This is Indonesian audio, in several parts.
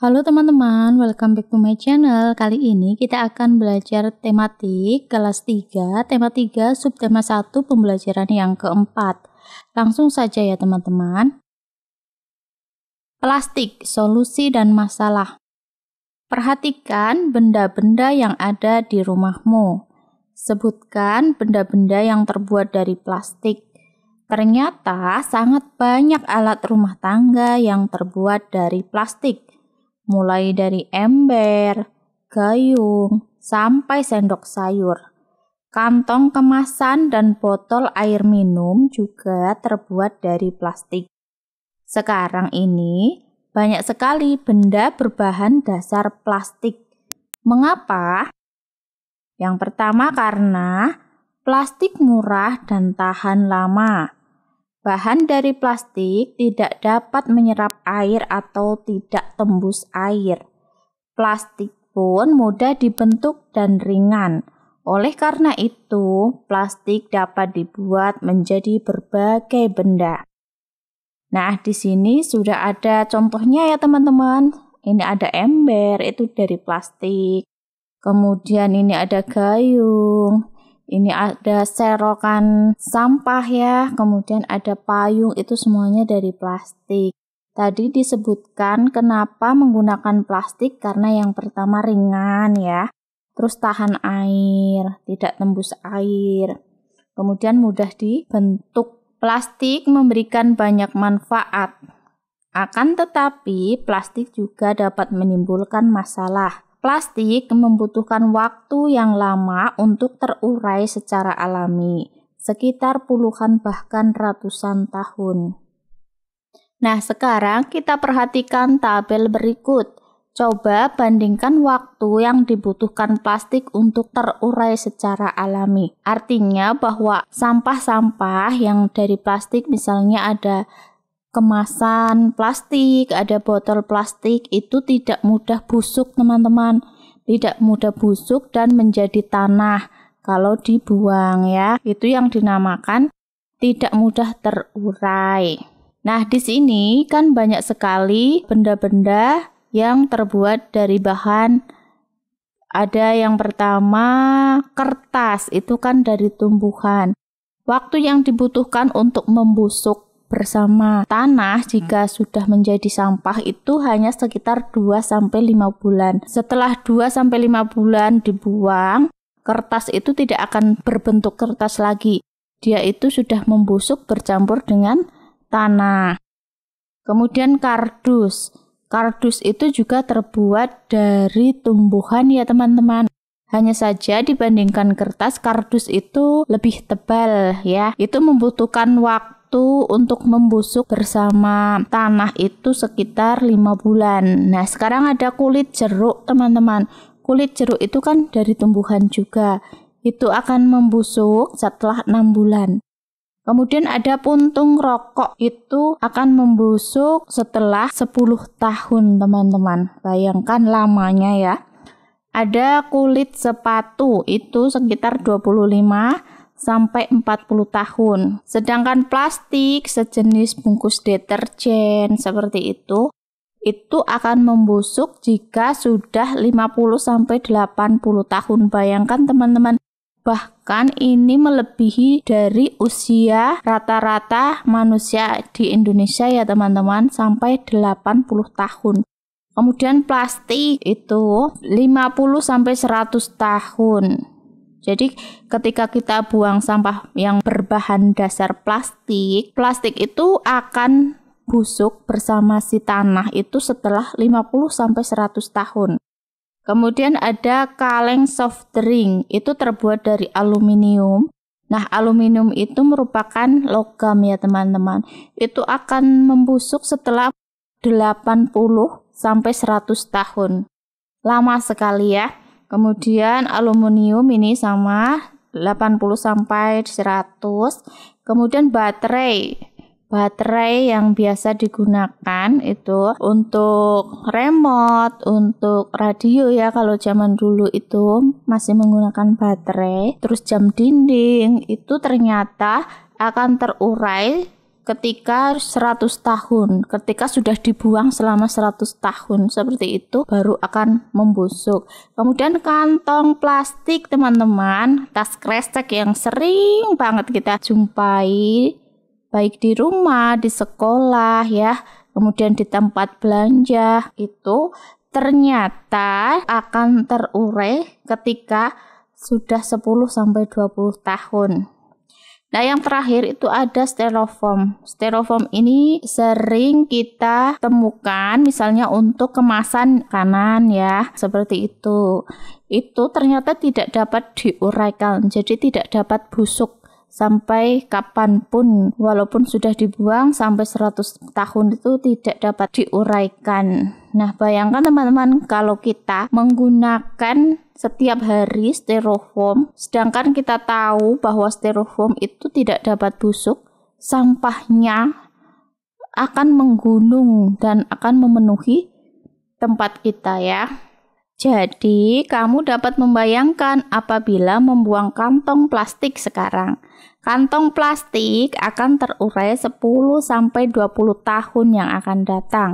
Halo teman-teman, welcome back to my channel. Kali ini kita akan belajar tematik kelas 3, tema 3, subtema 1, pembelajaran yang keempat. Langsung saja ya teman-teman. Plastik, solusi dan masalah. Perhatikan benda-benda yang ada di rumahmu. Sebutkan benda-benda yang terbuat dari plastik. Ternyata sangat banyak alat rumah tangga yang terbuat dari plastik mulai dari ember, gayung, sampai sendok sayur. Kantong kemasan dan botol air minum juga terbuat dari plastik. Sekarang ini banyak sekali benda berbahan dasar plastik. Mengapa? Yang pertama karena plastik murah dan tahan lama. Bahan dari plastik tidak dapat menyerap air atau tidak tembus air. Plastik pun mudah dibentuk dan ringan. Oleh karena itu, plastik dapat dibuat menjadi berbagai benda. Nah, di sini sudah ada contohnya ya teman-teman. Ini ada ember, itu dari plastik. Kemudian ini ada gayung ini ada serokan sampah ya, kemudian ada payung itu semuanya dari plastik. Tadi disebutkan kenapa menggunakan plastik karena yang pertama ringan ya, terus tahan air, tidak tembus air. Kemudian mudah dibentuk. Plastik memberikan banyak manfaat. Akan tetapi, plastik juga dapat menimbulkan masalah Plastik membutuhkan waktu yang lama untuk terurai secara alami, sekitar puluhan bahkan ratusan tahun. Nah, sekarang kita perhatikan tabel berikut. Coba bandingkan waktu yang dibutuhkan plastik untuk terurai secara alami. Artinya bahwa sampah-sampah yang dari plastik misalnya ada kemasan plastik, ada botol plastik itu tidak mudah busuk, teman-teman. Tidak mudah busuk dan menjadi tanah kalau dibuang ya. Itu yang dinamakan tidak mudah terurai. Nah, di sini kan banyak sekali benda-benda yang terbuat dari bahan ada yang pertama kertas itu kan dari tumbuhan. Waktu yang dibutuhkan untuk membusuk bersama tanah hmm. jika sudah menjadi sampah itu hanya sekitar 2 sampai 5 bulan. Setelah 2 sampai 5 bulan dibuang, kertas itu tidak akan berbentuk kertas lagi. Dia itu sudah membusuk bercampur dengan tanah. Kemudian kardus. Kardus itu juga terbuat dari tumbuhan ya teman-teman. Hanya saja dibandingkan kertas, kardus itu lebih tebal ya. Itu membutuhkan waktu untuk membusuk bersama tanah itu sekitar lima bulan. Nah, sekarang ada kulit jeruk, teman-teman. Kulit jeruk itu kan dari tumbuhan juga. Itu akan membusuk setelah enam bulan. Kemudian ada puntung rokok itu akan membusuk setelah 10 tahun, teman-teman. Bayangkan lamanya ya. Ada kulit sepatu itu sekitar 25 sampai 40 tahun. Sedangkan plastik sejenis bungkus deterjen seperti itu itu akan membusuk jika sudah 50 sampai 80 tahun. Bayangkan teman-teman, bahkan ini melebihi dari usia rata-rata manusia di Indonesia ya teman-teman sampai 80 tahun. Kemudian plastik itu 50 sampai 100 tahun. Jadi ketika kita buang sampah yang berbahan dasar plastik, plastik itu akan busuk bersama si tanah itu setelah 50 sampai 100 tahun. Kemudian ada kaleng soft drink, itu terbuat dari aluminium. Nah, aluminium itu merupakan logam ya teman-teman. Itu akan membusuk setelah 80 sampai 100 tahun. Lama sekali ya. Kemudian aluminium ini sama 80 sampai 100. Kemudian baterai. Baterai yang biasa digunakan itu untuk remote, untuk radio ya kalau zaman dulu itu masih menggunakan baterai. Terus jam dinding itu ternyata akan terurai ketika 100 tahun, ketika sudah dibuang selama 100 tahun seperti itu baru akan membusuk. Kemudian kantong plastik teman-teman, tas kresek yang sering banget kita jumpai baik di rumah, di sekolah ya, kemudian di tempat belanja itu ternyata akan terurai ketika sudah 10 sampai 20 tahun. Nah, yang terakhir itu ada styrofoam. Styrofoam ini sering kita temukan misalnya untuk kemasan kanan ya, seperti itu. Itu ternyata tidak dapat diuraikan, jadi tidak dapat busuk sampai kapanpun walaupun sudah dibuang sampai 100 tahun itu tidak dapat diuraikan nah bayangkan teman-teman kalau kita menggunakan setiap hari styrofoam sedangkan kita tahu bahwa styrofoam itu tidak dapat busuk sampahnya akan menggunung dan akan memenuhi tempat kita ya jadi, kamu dapat membayangkan apabila membuang kantong plastik sekarang. Kantong plastik akan terurai 10 20 tahun yang akan datang.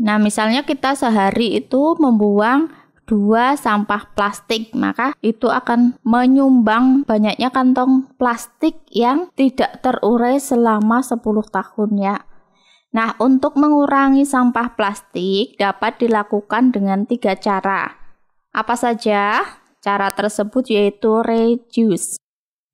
Nah, misalnya kita sehari itu membuang dua sampah plastik, maka itu akan menyumbang banyaknya kantong plastik yang tidak terurai selama 10 tahun ya. Nah, untuk mengurangi sampah plastik dapat dilakukan dengan tiga cara. Apa saja? Cara tersebut yaitu reduce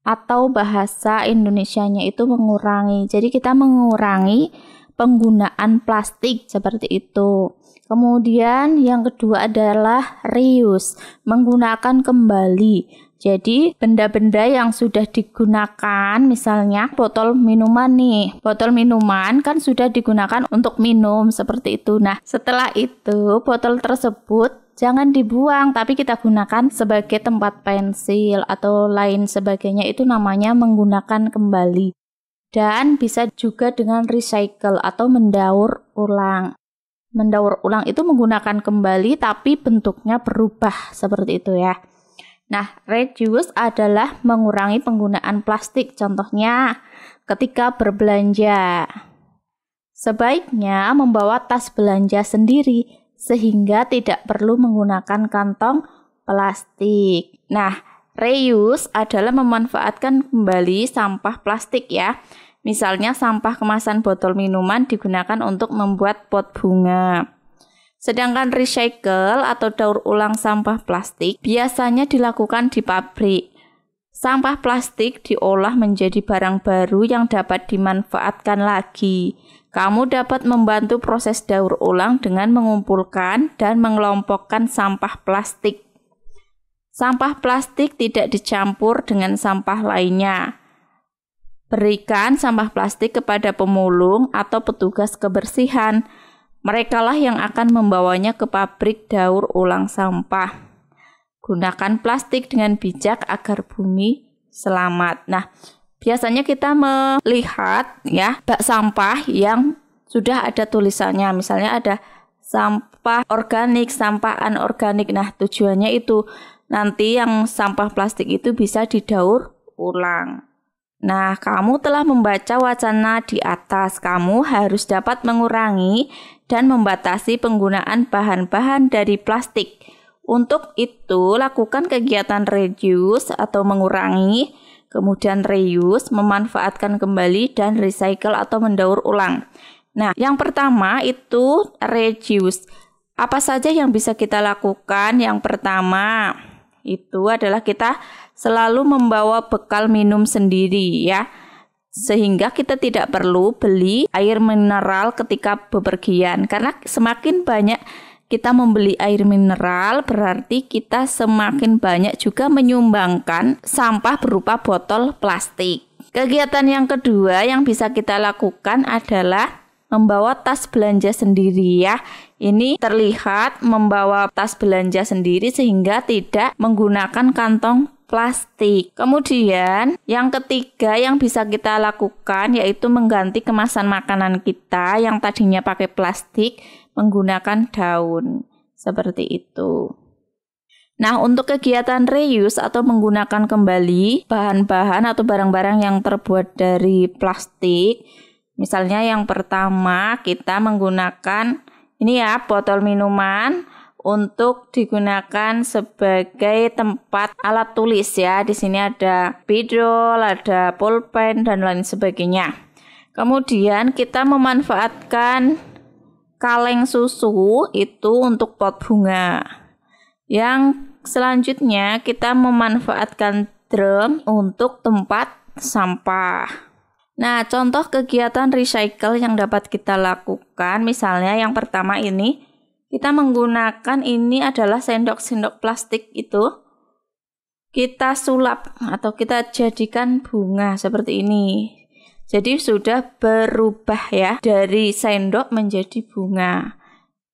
atau bahasa Indonesianya itu mengurangi. Jadi kita mengurangi penggunaan plastik seperti itu. Kemudian yang kedua adalah reuse, menggunakan kembali. Jadi benda-benda yang sudah digunakan misalnya botol minuman nih. Botol minuman kan sudah digunakan untuk minum seperti itu. Nah, setelah itu botol tersebut jangan dibuang tapi kita gunakan sebagai tempat pensil atau lain sebagainya itu namanya menggunakan kembali dan bisa juga dengan recycle atau mendaur ulang mendaur ulang itu menggunakan kembali tapi bentuknya berubah seperti itu ya Nah, reduce adalah mengurangi penggunaan plastik, contohnya ketika berbelanja. Sebaiknya membawa tas belanja sendiri sehingga tidak perlu menggunakan kantong plastik. Nah, reuse adalah memanfaatkan kembali sampah plastik ya. Misalnya sampah kemasan botol minuman digunakan untuk membuat pot bunga. Sedangkan recycle atau daur ulang sampah plastik biasanya dilakukan di pabrik. Sampah plastik diolah menjadi barang baru yang dapat dimanfaatkan lagi. Kamu dapat membantu proses daur ulang dengan mengumpulkan dan mengelompokkan sampah plastik. Sampah plastik tidak dicampur dengan sampah lainnya. Berikan sampah plastik kepada pemulung atau petugas kebersihan Merekalah yang akan membawanya ke pabrik daur ulang sampah. Gunakan plastik dengan bijak agar bumi selamat. Nah, biasanya kita melihat ya bak sampah yang sudah ada tulisannya. Misalnya ada sampah organik, sampah anorganik. Nah, tujuannya itu nanti yang sampah plastik itu bisa didaur ulang. Nah, kamu telah membaca wacana di atas. Kamu harus dapat mengurangi dan membatasi penggunaan bahan-bahan dari plastik. Untuk itu, lakukan kegiatan reduce atau mengurangi, kemudian reuse, memanfaatkan kembali, dan recycle atau mendaur ulang. Nah, yang pertama itu reduce. Apa saja yang bisa kita lakukan? Yang pertama, itu adalah kita selalu membawa bekal minum sendiri ya sehingga kita tidak perlu beli air mineral ketika bepergian karena semakin banyak kita membeli air mineral berarti kita semakin banyak juga menyumbangkan sampah berupa botol plastik. Kegiatan yang kedua yang bisa kita lakukan adalah membawa tas belanja sendiri ya. Ini terlihat membawa tas belanja sendiri sehingga tidak menggunakan kantong plastik. Kemudian, yang ketiga yang bisa kita lakukan yaitu mengganti kemasan makanan kita yang tadinya pakai plastik menggunakan daun. Seperti itu. Nah, untuk kegiatan reuse atau menggunakan kembali bahan-bahan atau barang-barang yang terbuat dari plastik, misalnya yang pertama kita menggunakan ini ya, botol minuman untuk digunakan sebagai tempat alat tulis ya. Di sini ada bidol, ada pulpen dan lain sebagainya. Kemudian kita memanfaatkan kaleng susu itu untuk pot bunga. Yang selanjutnya kita memanfaatkan drum untuk tempat sampah. Nah, contoh kegiatan recycle yang dapat kita lakukan misalnya yang pertama ini kita menggunakan ini adalah sendok-sendok plastik itu. Kita sulap atau kita jadikan bunga seperti ini. Jadi sudah berubah ya dari sendok menjadi bunga.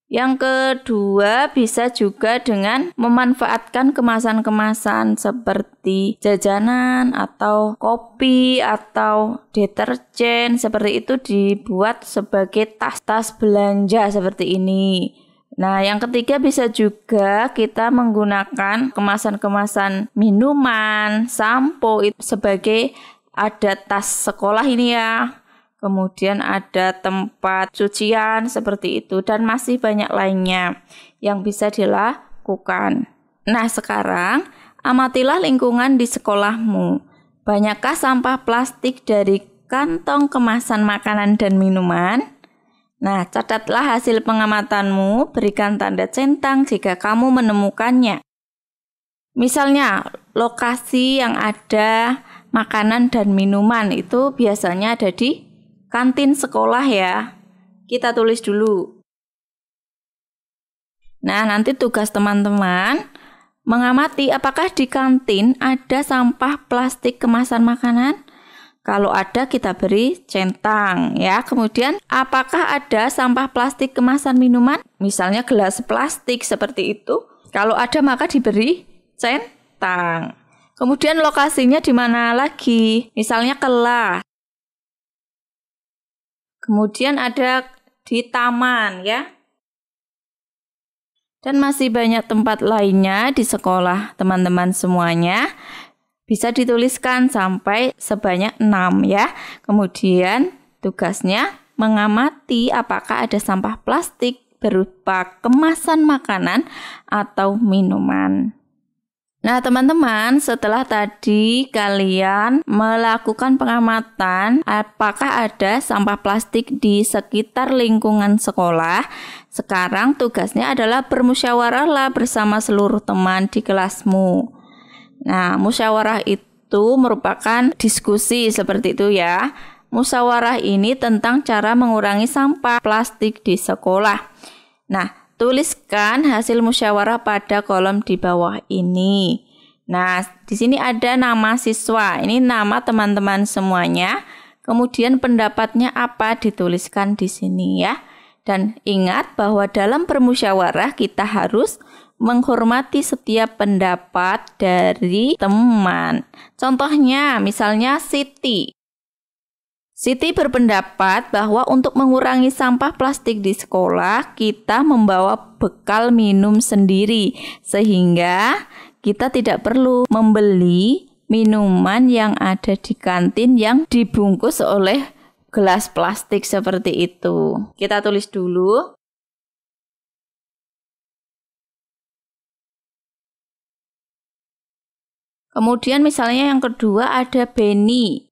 Yang kedua bisa juga dengan memanfaatkan kemasan-kemasan seperti jajanan atau kopi atau deterjen seperti itu dibuat sebagai tas-tas belanja seperti ini. Nah, yang ketiga bisa juga kita menggunakan kemasan-kemasan minuman, sampo itu sebagai ada tas sekolah ini ya. Kemudian ada tempat cucian seperti itu dan masih banyak lainnya yang bisa dilakukan. Nah, sekarang amatilah lingkungan di sekolahmu. Banyakkah sampah plastik dari kantong kemasan makanan dan minuman? Nah, catatlah hasil pengamatanmu, berikan tanda centang jika kamu menemukannya. Misalnya, lokasi yang ada makanan dan minuman itu biasanya ada di kantin sekolah ya. Kita tulis dulu. Nah, nanti tugas teman-teman mengamati apakah di kantin ada sampah plastik kemasan makanan kalau ada kita beri centang ya. Kemudian apakah ada sampah plastik kemasan minuman? Misalnya gelas plastik seperti itu. Kalau ada maka diberi centang. Kemudian lokasinya di mana lagi? Misalnya kelas. Kemudian ada di taman ya. Dan masih banyak tempat lainnya di sekolah teman-teman semuanya. Bisa dituliskan sampai sebanyak 6 ya. Kemudian tugasnya mengamati apakah ada sampah plastik berupa kemasan makanan atau minuman. Nah, teman-teman, setelah tadi kalian melakukan pengamatan apakah ada sampah plastik di sekitar lingkungan sekolah, sekarang tugasnya adalah bermusyawarahlah bersama seluruh teman di kelasmu. Nah, musyawarah itu merupakan diskusi seperti itu ya. Musyawarah ini tentang cara mengurangi sampah plastik di sekolah. Nah, tuliskan hasil musyawarah pada kolom di bawah ini. Nah, di sini ada nama siswa. Ini nama teman-teman semuanya. Kemudian pendapatnya apa dituliskan di sini ya. Dan ingat bahwa dalam permusyawarah kita harus menghormati setiap pendapat dari teman. Contohnya, misalnya Siti. Siti berpendapat bahwa untuk mengurangi sampah plastik di sekolah, kita membawa bekal minum sendiri, sehingga kita tidak perlu membeli minuman yang ada di kantin yang dibungkus oleh gelas plastik seperti itu. Kita tulis dulu. Kemudian misalnya yang kedua ada Beni.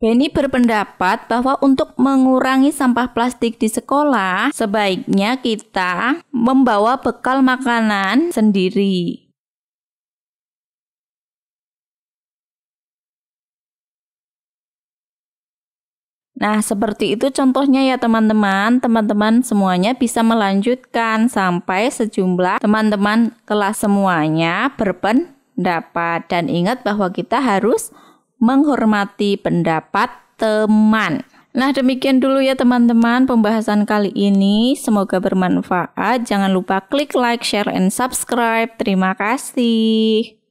Beni berpendapat bahwa untuk mengurangi sampah plastik di sekolah, sebaiknya kita membawa bekal makanan sendiri. Nah, seperti itu contohnya ya teman-teman. Teman-teman semuanya bisa melanjutkan sampai sejumlah teman-teman kelas semuanya berpendapat pendapat dan ingat bahwa kita harus menghormati pendapat teman. Nah, demikian dulu ya teman-teman pembahasan kali ini. Semoga bermanfaat. Jangan lupa klik like, share, and subscribe. Terima kasih.